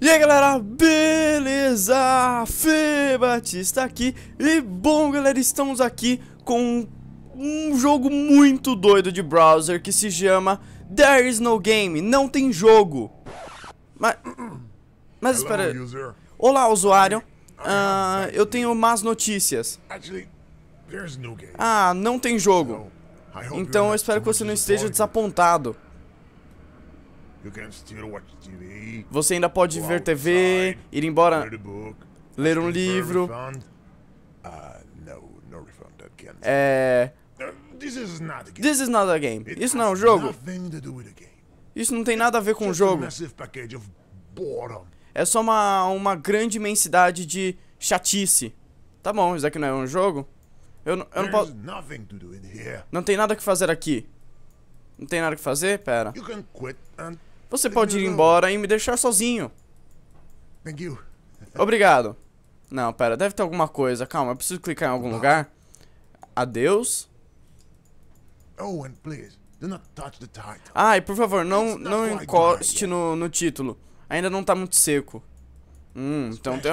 E aí galera, beleza? Fê Batista aqui E bom galera, estamos aqui com um jogo muito doido de browser Que se chama There is no game, não tem jogo Mas, mas espera Olá usuário uh, Eu tenho más notícias Ah, não tem jogo Então eu espero que você não esteja desapontado você ainda pode ver TV, ir embora, ler um livro. Ah, é. This is not a game. Isso não é um jogo. Isso não tem nada a ver com o jogo. É só uma, uma grande imensidade de chatice. Tá bom, isso aqui não é um jogo. Eu, não, eu não posso. Não tem nada que fazer aqui. Não tem nada que fazer? Pera. Você pode ir embora e me deixar sozinho. Obrigado. Não, pera, deve ter alguma coisa. Calma, eu preciso clicar em algum lugar. Adeus. Owen, oh, please. Do not touch the title. Ai, por favor, não, não encoste no, no título. Ainda não tá muito seco. Hum, então tem.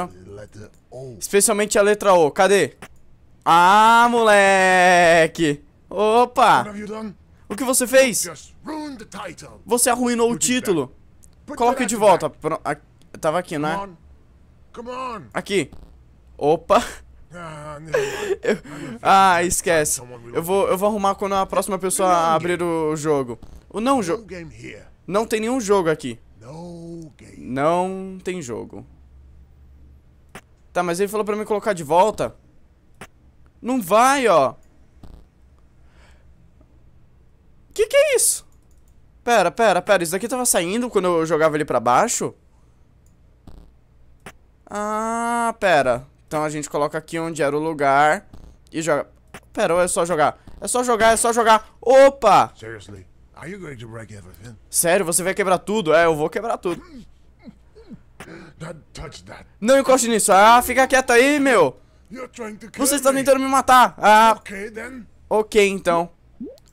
Especialmente a letra O. Cadê? Ah, moleque! Opa! O que você fez? Você arruinou o título. Coloque de volta. Pronto. Tava aqui, né? Aqui. Opa. Ah, eu... Ah, esquece. Eu vou, eu vou arrumar quando a próxima pessoa abrir o jogo. O não jogo. Não tem nenhum jogo aqui. Não tem jogo. Tá, mas ele falou pra me colocar de volta. Não vai, ó. Pera, pera, pera. Isso daqui tava saindo quando eu jogava ele pra baixo? Ah, pera. Então a gente coloca aqui onde era o lugar e joga. Pera, ou é só jogar? É só jogar, é só jogar. Opa! Sério, você vai quebrar tudo? É, eu vou quebrar tudo. Não encoste nisso. Ah, fica quieto aí, meu. Você está tentando me matar. Ah. Ok, então.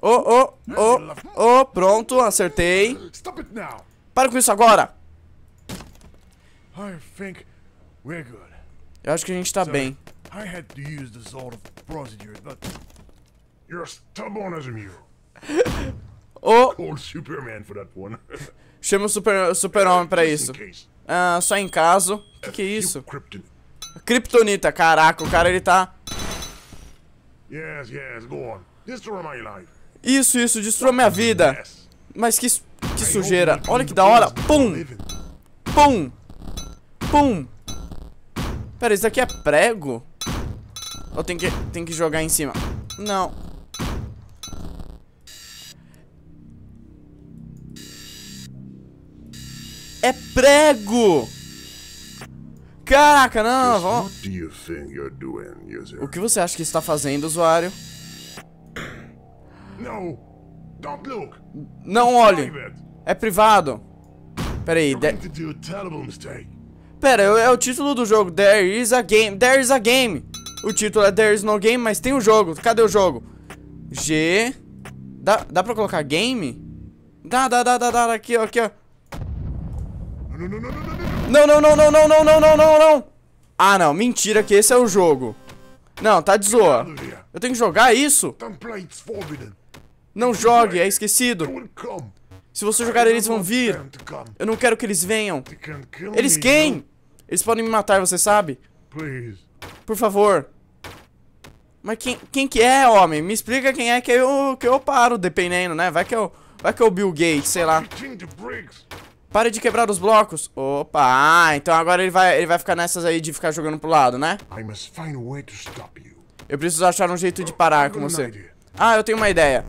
Oh, oh, oh, oh, pronto, acertei. Para com isso agora. Eu acho que a gente tá bem. Oh. Chama o super, super homem para isso. Ah, só em caso. O que, que é isso? Kryptonita, caraca, o cara ele tá. Yes, yes, go on. Just life. Isso, isso, destruiu minha vida. Mas que, que sujeira. Olha que da hora. Pum! Pum! Pum! Pera, isso daqui é prego? Ou tem que, tem que jogar em cima? Não. É prego! Caraca, não, vamos... O que você acha que está fazendo, usuário? Don't look. Não olhe. É privado. Pera aí. Pera, é o título do jogo. There is a game. There is a game. O título é There is no game, mas tem o um jogo. Cadê o jogo? G. Dá, dá pra colocar game? Dá, dá, dá, dá, dá. Aqui, ó, aqui, ó. Não, não, não, não, não, não, não, não, não, não. Ah, não. Mentira que esse é o jogo. Não, tá de zoa. Eu tenho que jogar isso? Não jogue, é esquecido. Se você jogar, eles vão vir. Eu não quero que eles venham. Eles quem? Eles podem me matar, você sabe? Por favor. Mas quem, quem que é, homem? Me explica quem é que eu, que eu paro, dependendo, né? Vai que eu, vai que é o Bill Gates, sei lá. Pare de quebrar os blocos. Opa, ah, então agora ele vai, ele vai ficar nessas aí de ficar jogando pro lado, né? Eu preciso achar um jeito de parar com você. Ah, eu tenho uma ideia.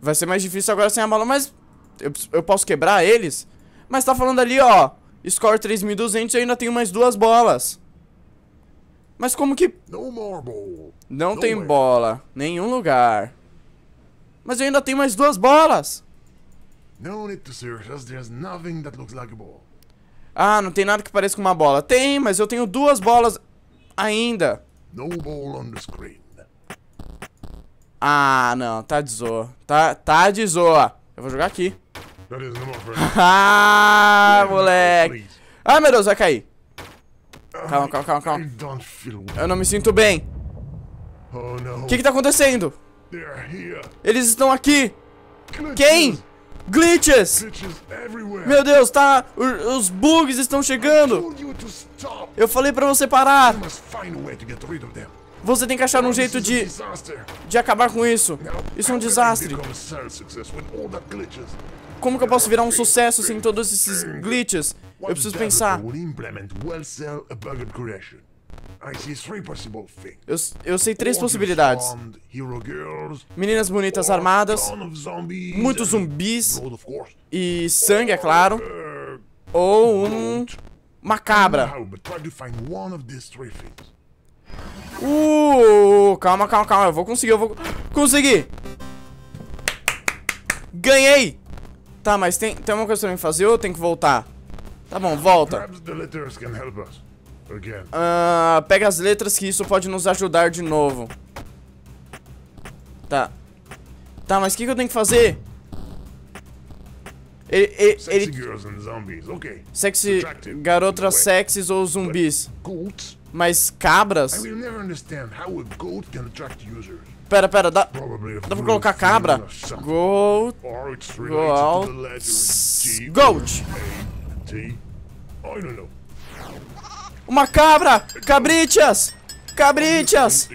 Vai ser mais difícil agora sem a bola, mas eu, eu posso quebrar eles? Mas tá falando ali, ó, score 3200 e ainda tenho mais duas bolas. Mas como que... Não tem bola. Nenhum lugar. Mas eu ainda tenho mais duas bolas. Ah, não tem nada que pareça com uma bola. Tem, mas eu tenho duas bolas ainda. No ball on the screen. Ah, não. Tá de zoa. Tá, tá de zoa. Eu vou jogar aqui. ah, moleque. Ah, meu Deus, vai cair. Ah, calma, calma, calma, calma. Eu não me sinto bem. Oh, o que que tá acontecendo? Eles estão aqui. Quem? Glitches! Meu Deus, tá... Os bugs estão chegando. Eu falei pra você parar. Você tem que achar um jeito de... De acabar com isso. Isso é um desastre. Como que eu posso virar um sucesso sem todos esses glitches? Eu preciso pensar. Eu, eu sei três possibilidades. Meninas bonitas armadas, muitos zumbis e sangue, é claro. Uh, Ou um... Uma cabra. Uh, calma, calma, calma. Eu vou conseguir, eu vou conseguir. Ganhei. Tá, mas tem, tem uma coisa pra mim fazer ou eu tenho que voltar? Tá bom, volta. Uh, pega as letras que isso pode nos ajudar de novo. Tá. Tá, mas o que, que eu tenho que fazer? Ele, ele, ele... Sexy garotas sexys ou zumbis. Mas cabras? Pera, pera, dá, dá pra colocar cabra? Gold. Gold. Gold. Uma cabra! Cabrichas! Cabrichas!